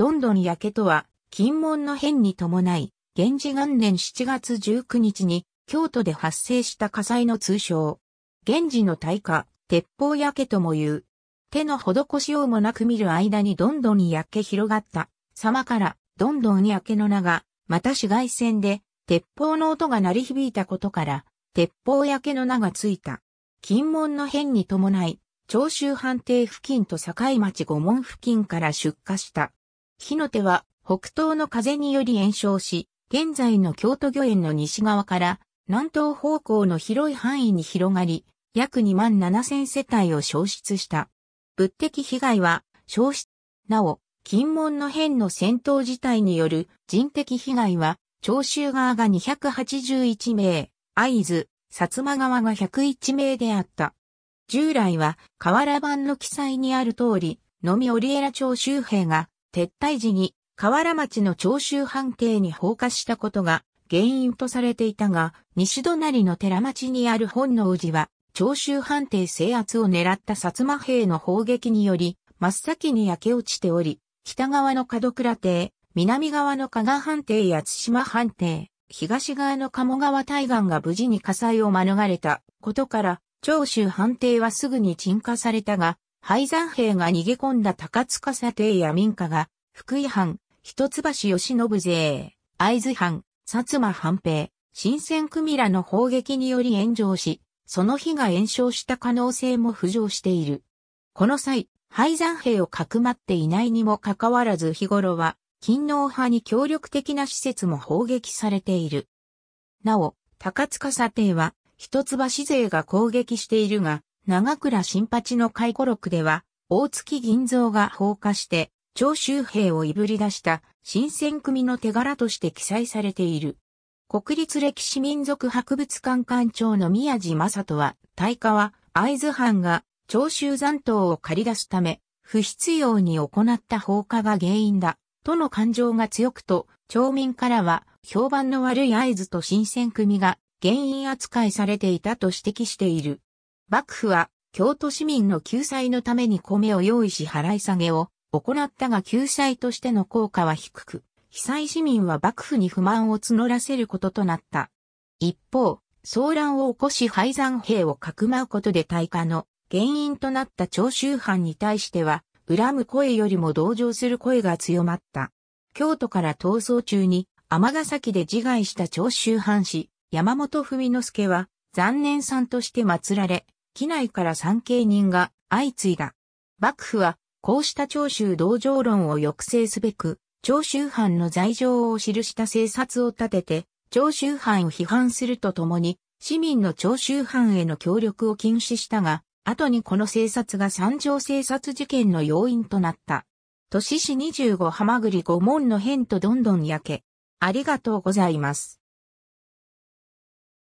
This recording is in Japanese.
どんどん焼けとは、金門の変に伴い、源氏元年7月19日に、京都で発生した火災の通称。源氏の大火、鉄砲焼けとも言う。手の施しようもなく見る間にどんどん焼け広がった。様から、どんどん焼けの名が、また紫外線で、鉄砲の音が鳴り響いたことから、鉄砲焼けの名がついた。金門の変に伴い、長州藩邸付近と境町五門付近から出火した。火の手は北東の風により延焼し、現在の京都御苑の西側から南東方向の広い範囲に広がり、約2万7千世帯を消失した。物的被害は消失。なお、金門の変の戦闘自体による人的被害は、長州側が281名、合図、薩摩側が101名であった。従来は、河原版の記載にある通り、のみ折江長州兵が撤退時に河原町の長州藩邸に放火したことが原因とされていたが、西隣の寺町にある本能寺は、長州藩邸制圧を狙った薩摩兵の砲撃により、真っ先に焼け落ちており、北側の門倉邸、南側の加賀藩邸や津島藩邸、東側の鴨川対岸が無事に火災を免れたことから、長州藩邸はすぐに鎮火されたが、廃山兵が逃げ込んだ高塚査定や民家が、福井藩、一橋義信勢、会津藩、薩摩藩兵、新鮮組らの砲撃により炎上し、その火が炎症した可能性も浮上している。この際、廃山兵をかくまっていないにもかかわらず日頃は、勤王派に協力的な施設も砲撃されている。なお、高塚査定は、一橋勢が攻撃しているが、長倉新八の回顧録では、大月銀蔵が放火して、長州兵をいぶり出した新選組の手柄として記載されている。国立歴史民族博物館館長の宮地正人は、大火は会津藩が長州残党を借り出すため、不必要に行った放火が原因だ、との感情が強くと、町民からは評判の悪い合図と新選組が原因扱いされていたと指摘している。幕府は京都市民の救済のために米を用意し払い下げを行ったが救済としての効果は低く、被災市民は幕府に不満を募らせることとなった。一方、騒乱を起こし廃山兵をかくまうことで退化の原因となった長州藩に対しては、恨む声よりも同情する声が強まった。京都から逃走中に、尼崎で自害した長州藩士、山本文之助は、残念さんとして祀られ、機内から参経人が相次いだ。幕府は、こうした長州同情論を抑制すべく、長州藩の罪状を記した政策を立てて、長州藩を批判するとともに、市民の長州藩への協力を禁止したが、後にこの政策が三条政策事件の要因となった。都市市25はまぐり5門の辺とどんどん焼け。ありがとうございます。